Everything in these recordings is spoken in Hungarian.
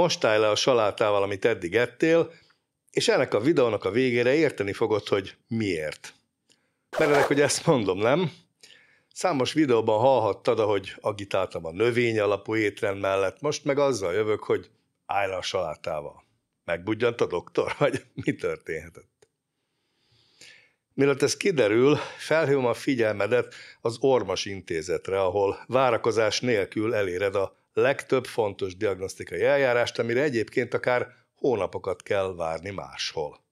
most állj le a salátával, amit eddig ettél, és ennek a videónak a végére érteni fogod, hogy miért. Meredek, hogy ezt mondom, nem? Számos videóban hallhattad, ahogy agitáltam a növény alapú étrend mellett, most meg azzal jövök, hogy állj le a salátával. Megbudjant a doktor, vagy mi történhetett? Mielőtt ez kiderül, felhívom a figyelmedet az Ormas Intézetre, ahol várakozás nélkül eléred a legtöbb fontos diagnosztikai eljárást, amire egyébként akár hónapokat kell várni máshol.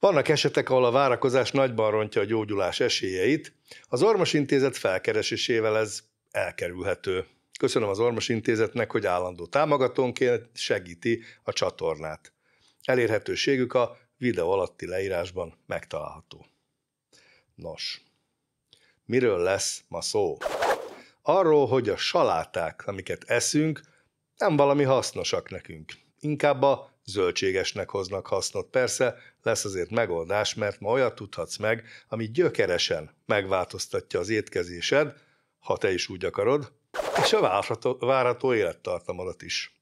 Vannak esetek, ahol a várakozás nagyban rontja a gyógyulás esélyeit, az ormos intézet felkeresésével ez elkerülhető. Köszönöm az Ormos Intézetnek, hogy állandó támogatónként segíti a csatornát. Elérhetőségük a videó alatti leírásban megtalálható. Nos, miről lesz ma szó? arról, hogy a saláták, amiket eszünk, nem valami hasznosak nekünk. Inkább a zöldségesnek hoznak hasznot. Persze lesz azért megoldás, mert ma olyat tudhatsz meg, ami gyökeresen megváltoztatja az étkezésed, ha te is úgy akarod, és a várható, várható élettartamodat is.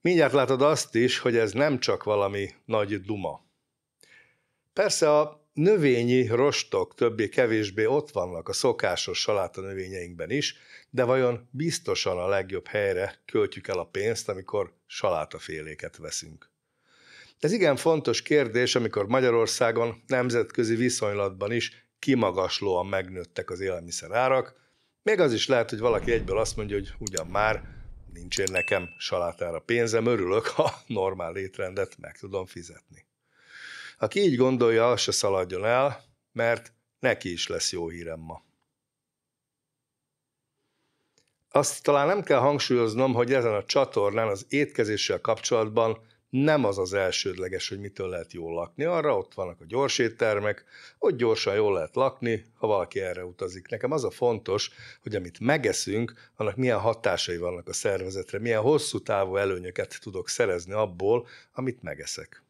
Mindjárt látod azt is, hogy ez nem csak valami nagy duma. Persze a növényi rostok többé-kevésbé ott vannak a szokásos saláta növényeinkben is, de vajon biztosan a legjobb helyre költjük el a pénzt, amikor salátaféléket veszünk? Ez igen fontos kérdés, amikor Magyarországon nemzetközi viszonylatban is kimagaslóan megnőttek az élelmiszerárak, még az is lehet, hogy valaki egyből azt mondja, hogy ugyan már nincs én nekem salátára pénzem, örülök, ha normál létrendet meg tudom fizetni. Aki így gondolja, az se szaladjon el, mert neki is lesz jó hírem ma. Azt talán nem kell hangsúlyoznom, hogy ezen a csatornán az étkezéssel kapcsolatban nem az az elsődleges, hogy mitől lehet jól lakni. Arra ott vannak a gyors éttermek, ott gyorsan jól lehet lakni, ha valaki erre utazik. Nekem az a fontos, hogy amit megeszünk, annak milyen hatásai vannak a szervezetre, milyen hosszú távú előnyöket tudok szerezni abból, amit megeszek.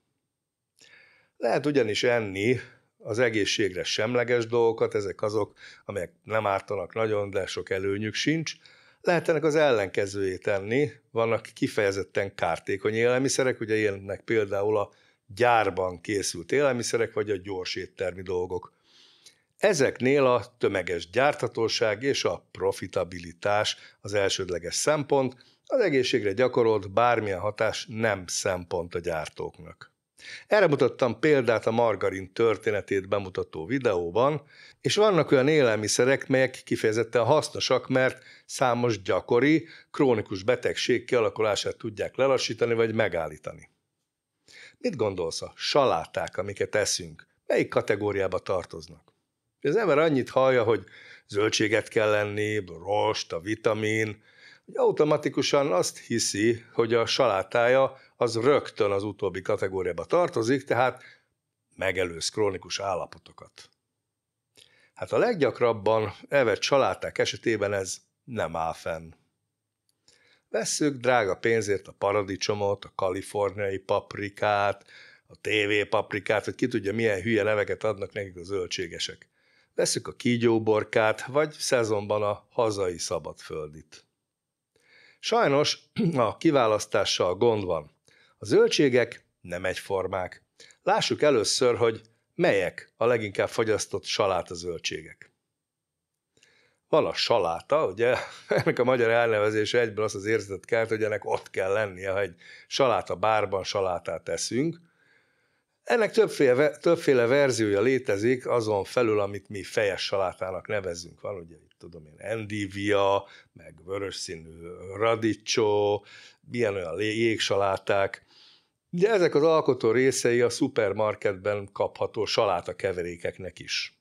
Lehet ugyanis enni az egészségre semleges dolgokat, ezek azok, amelyek nem ártanak nagyon, de sok előnyük sincs. Lehet ennek az ellenkezőjét enni. vannak kifejezetten kártékony élelmiszerek, ugye ilyenek például a gyárban készült élelmiszerek, vagy a gyors éttermi dolgok. Ezeknél a tömeges gyártatóság és a profitabilitás az elsődleges szempont, az egészségre gyakorolt bármilyen hatás nem szempont a gyártóknak. Erre mutattam példát a margarin történetét bemutató videóban, és vannak olyan élelmiszerek, melyek kifejezetten hasznosak, mert számos gyakori, krónikus betegség kialakulását tudják lelassítani vagy megállítani. Mit gondolsz a saláták, amiket eszünk? Melyik kategóriába tartoznak? Az ember annyit hallja, hogy zöldséget kell lenni, rost, a vitamin, hogy automatikusan azt hiszi, hogy a salátája az rögtön az utóbbi kategóriába tartozik, tehát megelőz krónikus állapotokat. Hát a leggyakrabban evett saláták esetében ez nem áll fenn. Vesszük drága pénzért a paradicsomot, a kaliforniai paprikát, a TV paprikát, hogy ki tudja milyen hülye neveket adnak nekik a zöldségesek. Vesszük a kígyóborkát, vagy szezonban a hazai szabadföldit. Sajnos a kiválasztással gond van. A zöldségek nem egyformák. Lássuk először, hogy melyek a leginkább fogyasztott saláta zöldségek. Van a saláta, ugye ennek a magyar elnevezése egyből azt az érzetet kelt, hogy ennek ott kell lennie, ha egy saláta bárban salátát teszünk. Ennek többféle, többféle verziója létezik, azon felül, amit mi fejes salátának nevezünk, Van ugye itt tudom én, endívia, meg vörös színű radicsó, milyen olyan jégsaláták, Ugye ezek az alkotó részei a szupermarketben kapható saláta keverékeknek is.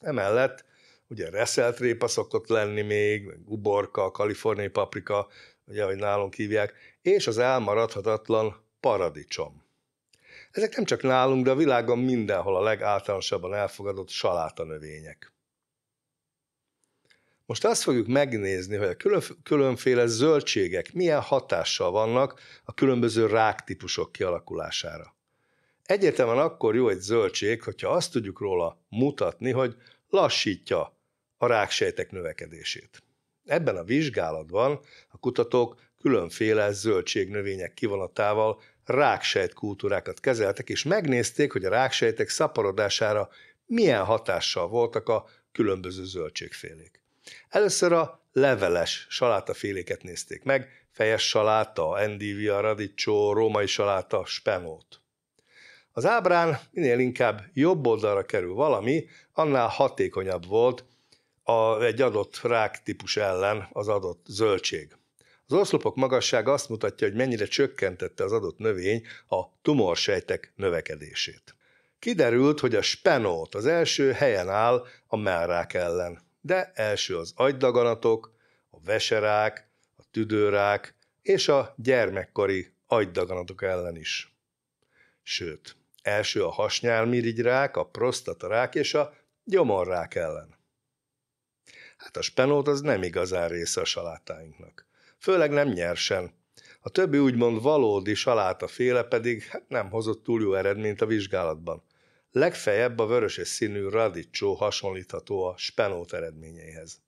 Emellett ugye reszelt répa szokott lenni még, uborka, kaliforniai paprika, ugye, ahogy nálunk hívják, és az elmaradhatatlan paradicsom. Ezek nem csak nálunk, de a világon mindenhol a legáltalánosabban elfogadott salátanövények. Most azt fogjuk megnézni, hogy a különféle zöldségek milyen hatással vannak a különböző ráktípusok kialakulására. Egyértelműen akkor jó egy zöldség, hogyha azt tudjuk róla mutatni, hogy lassítja a ráksejtek növekedését. Ebben a vizsgálatban a kutatók különféle zöldségnövények kivonatával ráksejt kultúrákat kezeltek, és megnézték, hogy a ráksejtek szaporodására milyen hatással voltak a különböző zöldségfélék. Először a leveles salátaféléket nézték meg, fejes saláta, endívia, radicsó, római saláta, spenót. Az ábrán minél inkább jobb oldalra kerül valami, annál hatékonyabb volt a, egy adott rák típus ellen az adott zöldség. Az oszlopok magassága azt mutatja, hogy mennyire csökkentette az adott növény a tumorsejtek növekedését. Kiderült, hogy a spenót az első helyen áll a mellrák ellen de első az agydaganatok, a veserák, a tüdőrák és a gyermekkori agydaganatok ellen is. Sőt, első a hasnyálmirigyrák, a prostatarák és a gyomorrák ellen. Hát a spenót az nem igazán része a salátáinknak. Főleg nem nyersen. A többi úgymond valódi saláta féle pedig hát nem hozott túl jó eredményt a vizsgálatban legfeljebb a vöröses színű radicsó hasonlítható a spenót eredményeihez.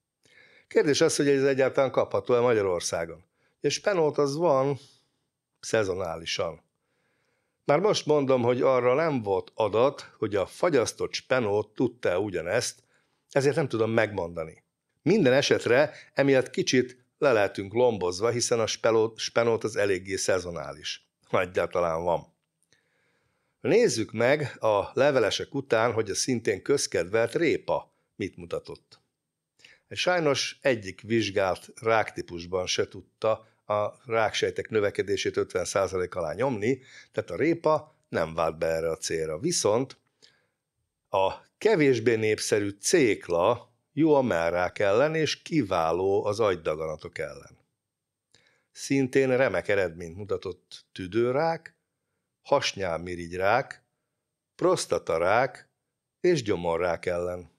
Kérdés az, hogy ez egyáltalán kapható-e Magyarországon. És spenót az van szezonálisan. Már most mondom, hogy arra nem volt adat, hogy a fagyasztott spenót tudta ugyanezt, ezért nem tudom megmondani. Minden esetre emiatt kicsit le lehetünk lombozva, hiszen a spenót az eléggé szezonális. Ha egyáltalán van. Nézzük meg a levelesek után, hogy a szintén közkedvelt répa mit mutatott. Sajnos egyik vizsgált ráktípusban se tudta a ráksejtek növekedését 50% alá nyomni, tehát a répa nem vált be erre a célra. Viszont a kevésbé népszerű cékla jó a mellrák ellen, és kiváló az agydaganatok ellen. Szintén remek eredményt mutatott tüdőrák, hasnyálmirigyrák, prostatarák és gyomorrák ellen.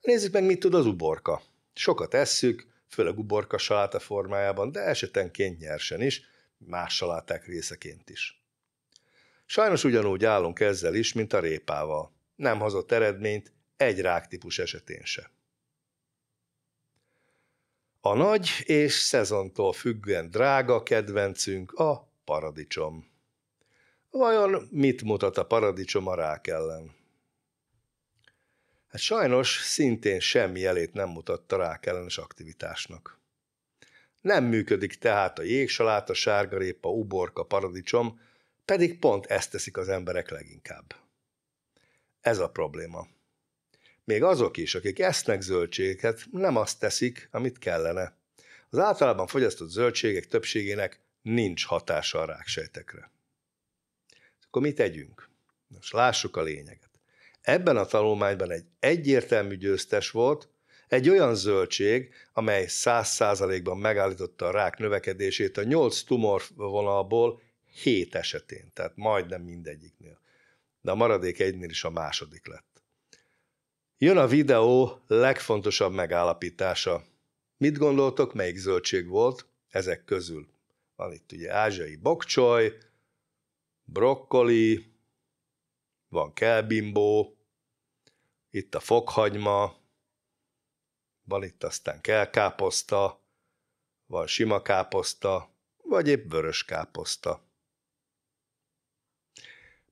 Nézzük meg, mit tud az uborka. Sokat esszük, főleg uborka saláta formájában, de esetenként nyersen is, más saláták részeként is. Sajnos ugyanúgy állunk ezzel is, mint a répával. Nem hozott eredményt egy típus esetén se. A nagy és szezontól függően drága kedvencünk a paradicsom. Vajon mit mutat a paradicsom a rák ellen? Hát sajnos szintén semmi jelét nem mutatta rák ellenes aktivitásnak. Nem működik tehát a a sárgarépa, uborka, paradicsom, pedig pont ezt teszik az emberek leginkább. Ez a probléma. Még azok is, akik esznek zöldségeket, nem azt teszik, amit kellene. Az általában fogyasztott zöldségek többségének nincs hatása a ráksejtekre. Akkor mit tegyünk? Most lássuk a lényeget. Ebben a tanulmányban egy egyértelmű győztes volt, egy olyan zöldség, amely 100 százalékban megállította a rák növekedését a nyolc tumorvonalból Hét esetén, tehát majdnem mindegyiknél. De a maradék egynél is a második lett. Jön a videó legfontosabb megállapítása. Mit gondoltok, melyik zöldség volt ezek közül? Van itt ugye ázsiai bokcsoly, brokkoli, van kelbimbó, itt a fokhagyma, van itt aztán kelkáposzta, van sima káposzta, vagy épp vörös káposzta.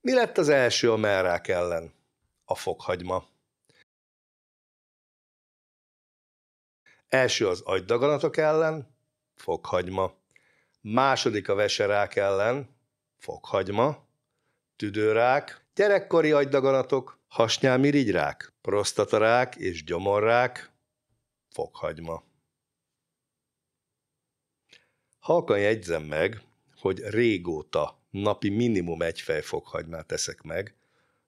Mi lett az első a merrák ellen? A fokhagyma. Első az agydaganatok ellen, fokhagyma. Második a veserák ellen, fokhagyma, tüdőrák, gyerekkori agydaganatok, hasnyálmirigyrák, prostatarák és gyomorrák, fokhagyma. Halkan jegyzem meg, hogy régóta napi minimum egy fej fokhagymát eszek meg,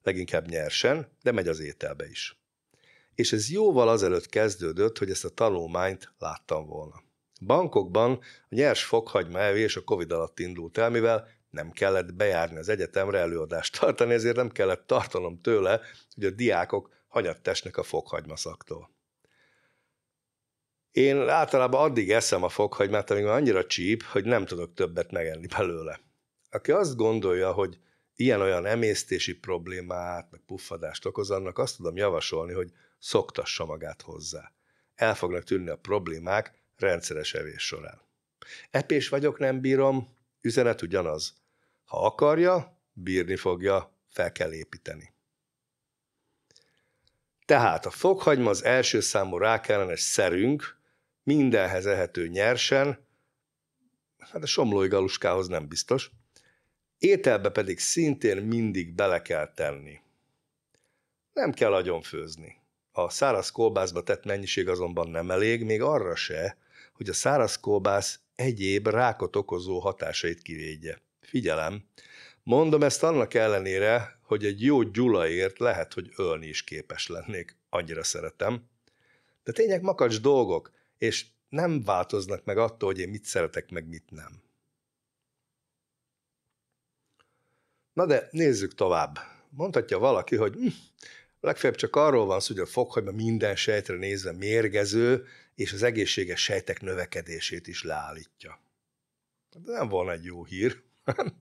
leginkább nyersen, de megy az ételbe is. És ez jóval azelőtt kezdődött, hogy ezt a tanulmányt láttam volna. Bankokban a nyers fokhagyma evés a Covid alatt indult el, mivel nem kellett bejárni az egyetemre előadást tartani, ezért nem kellett tartanom tőle, hogy a diákok hanyat a fokhagymaszaktól. Én általában addig eszem a fokhagymát, amíg már annyira csíp, hogy nem tudok többet megenni belőle. Aki azt gondolja, hogy ilyen-olyan emésztési problémát, meg puffadást okoz, annak azt tudom javasolni, hogy szoktassa magát hozzá. El fognak tűnni a problémák rendszeres evés során. Epés vagyok, nem bírom, üzenet ugyanaz. Ha akarja, bírni fogja, fel kell építeni. Tehát a fokhagyma az első számú rákellenes szerünk, mindenhez ehető nyersen, hát a somlói galuskához nem biztos, ételbe pedig szintén mindig bele kell tenni. Nem kell agyon főzni. A száraz kolbászba tett mennyiség azonban nem elég, még arra se, hogy a száraz kolbász egyéb rákot okozó hatásait kivédje. Figyelem. Mondom ezt annak ellenére, hogy egy jó gyulaért lehet, hogy ölni is képes lennék. Annyira szeretem. De tényleg makacs dolgok, és nem változnak meg attól, hogy én mit szeretek, meg mit nem. Na de nézzük tovább. Mondhatja valaki, hogy hm, legfeljebb csak arról van szó, hogy a fokhagyma minden sejtre nézve mérgező, és az egészséges sejtek növekedését is leállítja. De nem volna egy jó hír.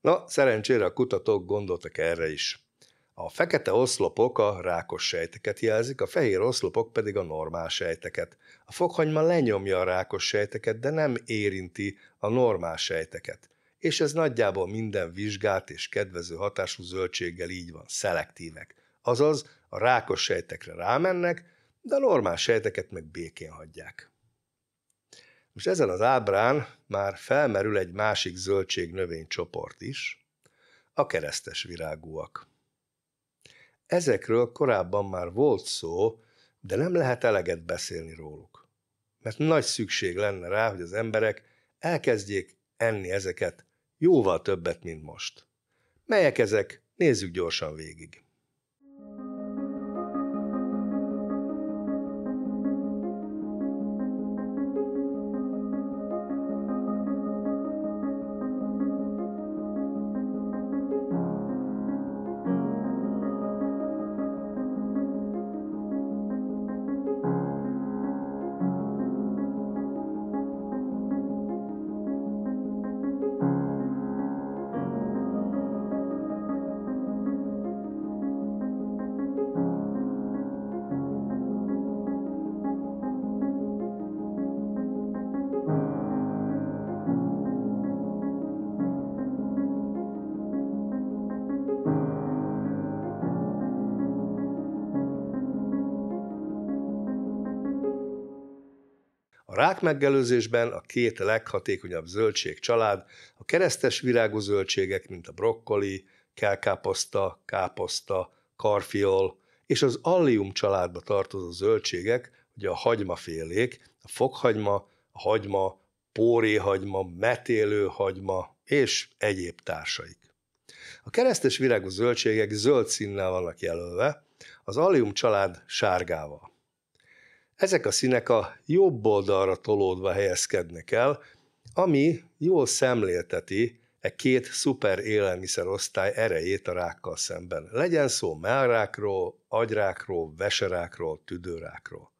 Na, szerencsére a kutatók gondoltak erre is. A fekete oszlopok a rákos sejteket jelzik, a fehér oszlopok pedig a normál sejteket. A fokhagyma lenyomja a rákos sejteket, de nem érinti a normál sejteket. És ez nagyjából minden vizsgált és kedvező hatású zöldséggel így van, szelektívek. Azaz a rákos sejtekre rámennek, de a normál sejteket meg békén hagyják. Most ezen az ábrán már felmerül egy másik zöldség növénycsoport is, a keresztes virágúak. Ezekről korábban már volt szó, de nem lehet eleget beszélni róluk. Mert nagy szükség lenne rá, hogy az emberek elkezdjék enni ezeket jóval többet, mint most. Melyek ezek? Nézzük gyorsan végig. A rák megelőzésben a két leghatékonyabb zöldség család a keresztes virágú zöldségek, mint a brokkoli, kelkáposzta, káposzta, karfiol és az allium családba tartozó zöldségek, ugye a hagymafélék, a fokhagyma, a hagyma, póréhagyma, metélőhagyma és egyéb társaik. A keresztes virágú zöldségek zöld színnel vannak jelölve, az allium család sárgával. Ezek a színek a jobb oldalra tolódva helyezkednek el, ami jól szemlélteti e két szuper élelmiszerosztály erejét a rákkal szemben. Legyen szó mellrákról, agyrákról, veserákról, tüdőrákról.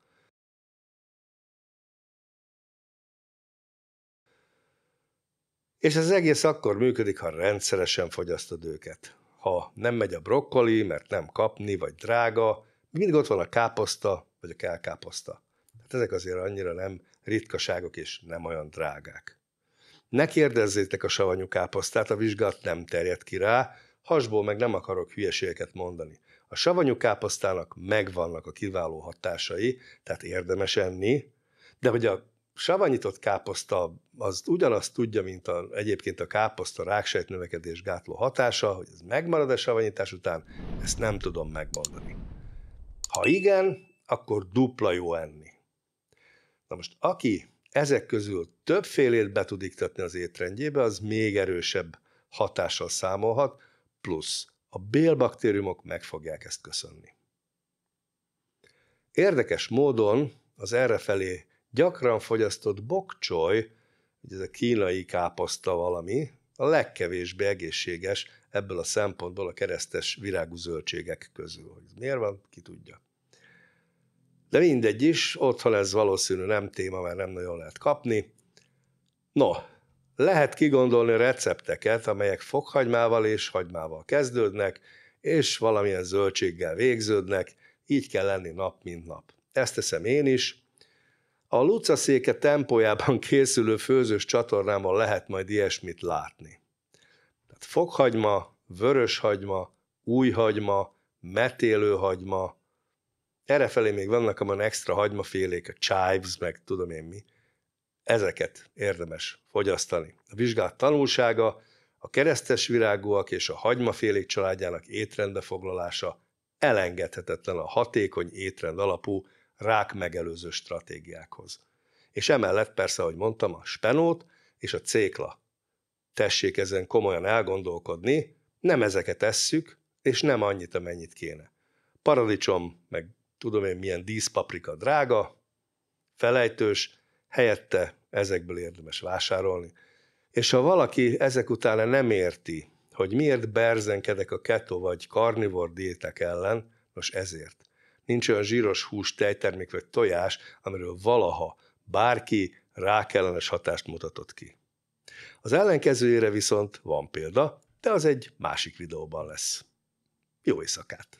És ez egész akkor működik, ha rendszeresen fogyasztod őket. Ha nem megy a brokkoli, mert nem kapni, vagy drága, mindig ott van a káposzta, vagy a kelkáposzta. Hát ezek azért annyira nem ritkaságok és nem olyan drágák. Ne kérdezzétek a savanyú káposztát, a vizsgát nem terjed ki rá, hasból meg nem akarok hülyeségeket mondani. A savanyú káposztának megvannak a kiváló hatásai, tehát érdemes enni, de hogy a savanyított káposzta az ugyanazt tudja, mint a, egyébként a káposzta ráksejt növekedés gátló hatása, hogy ez megmarad a savanyítás után, ezt nem tudom megmondani. Ha igen, akkor dupla jó enni. Na most, aki ezek közül többfélét be tud iktatni az étrendjébe, az még erősebb hatással számolhat, plusz a bélbaktériumok meg fogják ezt köszönni. Érdekes módon az errefelé gyakran fogyasztott bokcsoly, hogy ez a kínai káposzta valami, a legkevésbé egészséges ebből a szempontból a keresztes virágú zöldségek közül. Hogy miért van, ki tudja. De mindegy is, otthon ez valószínű nem téma, mert nem nagyon lehet kapni. No, lehet kigondolni recepteket, amelyek fokhagymával és hagymával kezdődnek, és valamilyen zöldséggel végződnek, így kell lenni nap, mint nap. Ezt teszem én is. A széke tempójában készülő főzős csatornámon lehet majd ilyesmit látni. Tehát fokhagyma, vöröshagyma, újhagyma, metélőhagyma, Errefelé még vannak a extra hagymafélék, a chives, meg tudom én mi. Ezeket érdemes fogyasztani. A vizsgált tanulsága, a keresztes virágúak és a hagymafélék családjának étrendbe foglalása elengedhetetlen a hatékony étrend alapú rák megelőző stratégiákhoz. És emellett persze, ahogy mondtam, a spenót és a cékla. Tessék ezen komolyan elgondolkodni, nem ezeket esszük, és nem annyit, amennyit kéne. Paradicsom, meg tudom én milyen díszpaprika drága, felejtős, helyette ezekből érdemes vásárolni. És ha valaki ezek utána nem érti, hogy miért berzenkedek a keto vagy karnivor diétek ellen, most ezért. Nincs olyan zsíros hús, tejtermék vagy tojás, amiről valaha bárki rákellenes hatást mutatott ki. Az ellenkezőjére viszont van példa, de az egy másik videóban lesz. Jó éjszakát!